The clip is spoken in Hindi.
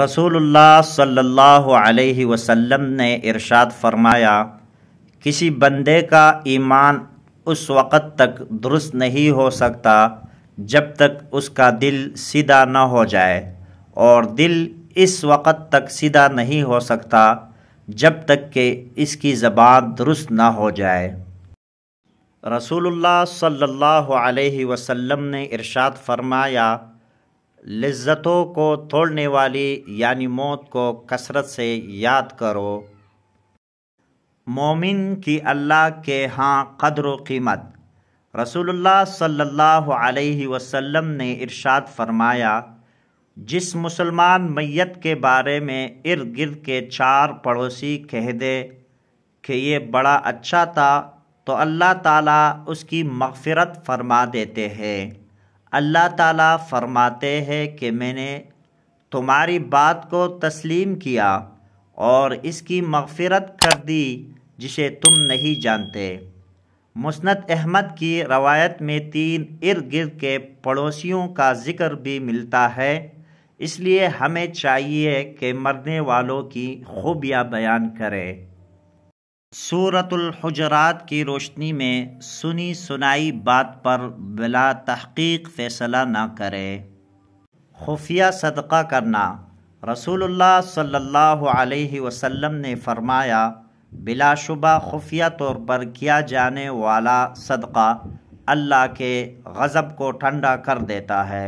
रसूलुल्लाह सल्लल्लाहु अलैहि वसल्लम ने इरशाद फरमाया किसी बंदे का ईमान उस वक़्त तक दुरुस्त नहीं हो सकता जब तक उसका दिल सीधा न हो जाए और दिल इस वक़्त तक सीधा नहीं हो सकता जब तक कि इसकी ज़बान दुरुस्त ना हो जाए रसूलुल्लाह सल्लल्लाहु अलैहि वसल्लम ने इरशाद फरमाया लज्जतों को तोड़ने वाली यानी मौत को कसरत से याद करो मोमिन की अल्लाह के हाँ कदर कीमत रसूलुल्लाह सल्लल्लाहु अलैहि वसल्लम ने इरशाद फरमाया जिस मुसलमान मैत के बारे में इर्द गिर्द के चार पड़ोसी कह दे कि ये बड़ा अच्छा था तो अल्लाह ताला उसकी मगफ़रत फरमा देते हैं अल्लाह ताला फरमाते हैं कि मैंने तुम्हारी बात को तस्लीम किया और इसकी मगफरत कर दी जिसे तुम नहीं जानते मुस्नद अहमद की रवायत में तीन इर्द गिर्द के पड़ोसियों का ज़िक्र भी मिलता है इसलिए हमें चाहिए कि मरने वालों की खूबियाँ बयान करें सूरतुल हुजरात की रोशनी में सुनी सुनाई बात पर बिला तहकीक फ़ैसला ना करें खुफिया सदका करना रसूलुल्लाह सल्लल्लाहु अलैहि वसल्लम ने फरमाया बिलाशुबा खुफिया तौर पर किया जाने वाला सदका अल्लाह के गज़ब को ठंडा कर देता है